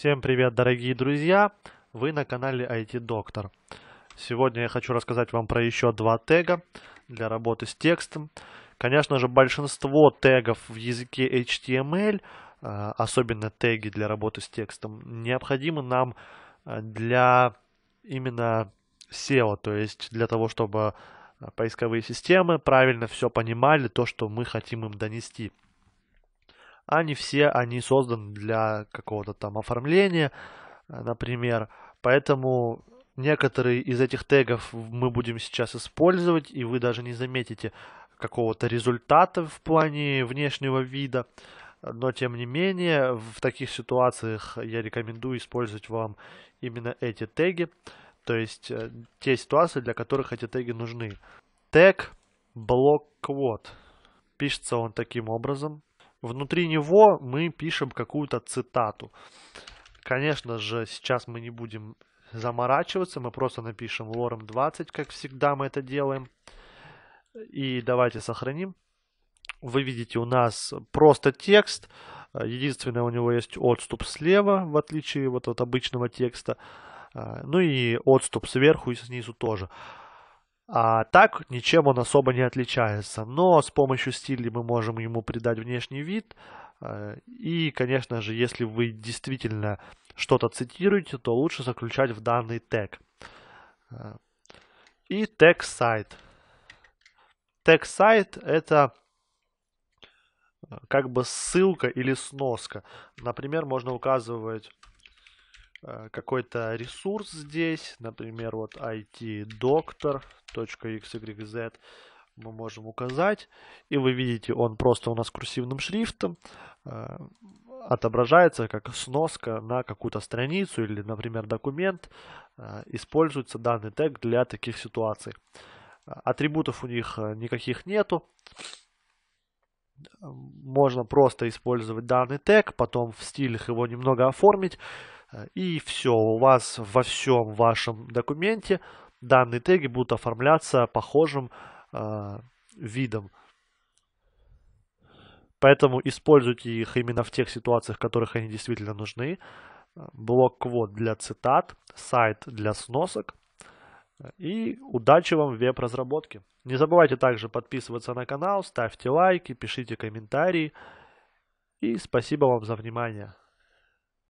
Всем привет, дорогие друзья! Вы на канале IT Доктор. Сегодня я хочу рассказать вам про еще два тега для работы с текстом. Конечно же, большинство тегов в языке HTML, э, особенно теги для работы с текстом, необходимы нам э, для именно SEO, то есть для того, чтобы э, поисковые системы правильно все понимали, то, что мы хотим им донести – а не все они созданы для какого-то там оформления, э, например. Поэтому некоторые из этих тегов мы будем сейчас использовать, и вы даже не заметите какого-то результата в плане внешнего вида. Но, тем не менее, в таких ситуациях я рекомендую использовать вам именно эти теги, то есть э, те ситуации, для которых эти теги нужны. Тег блок квот. Пишется он таким образом. Внутри него мы пишем какую-то цитату. Конечно же, сейчас мы не будем заморачиваться, мы просто напишем lorem 20, как всегда мы это делаем. И давайте сохраним. Вы видите, у нас просто текст. Единственное, у него есть отступ слева, в отличие вот от обычного текста. А, ну и отступ сверху и снизу тоже. А так ничем он особо не отличается. Но с помощью стиля мы можем ему придать внешний вид. Э, и, конечно же, если вы действительно что-то цитируете, то лучше заключать в данный тег. Э, и тег сайт. Тег сайт это э, как бы ссылка или сноска. Например, можно указывать Э, какой-то ресурс здесь, например, вот itdoctor.xyz, мы можем указать, и вы видите, он просто у нас курсивным шрифтом э, отображается как сноска на какую-то страницу или, например, документ. Э, используется данный тег для таких ситуаций. Атрибутов у них никаких нету. Можно просто использовать данный тег, потом в стилях его немного оформить, Э, и все, у вас во всем вашем документе данные теги будут оформляться похожим э, видом. Поэтому используйте их именно в тех ситуациях, в которых они действительно нужны. Э, Блок квот для цитат, сайт для сносок. Э, и удачи вам в веб-разработке. Не забывайте также подписываться на канал, ставьте лайки, пишите комментарии. И спасибо вам за внимание.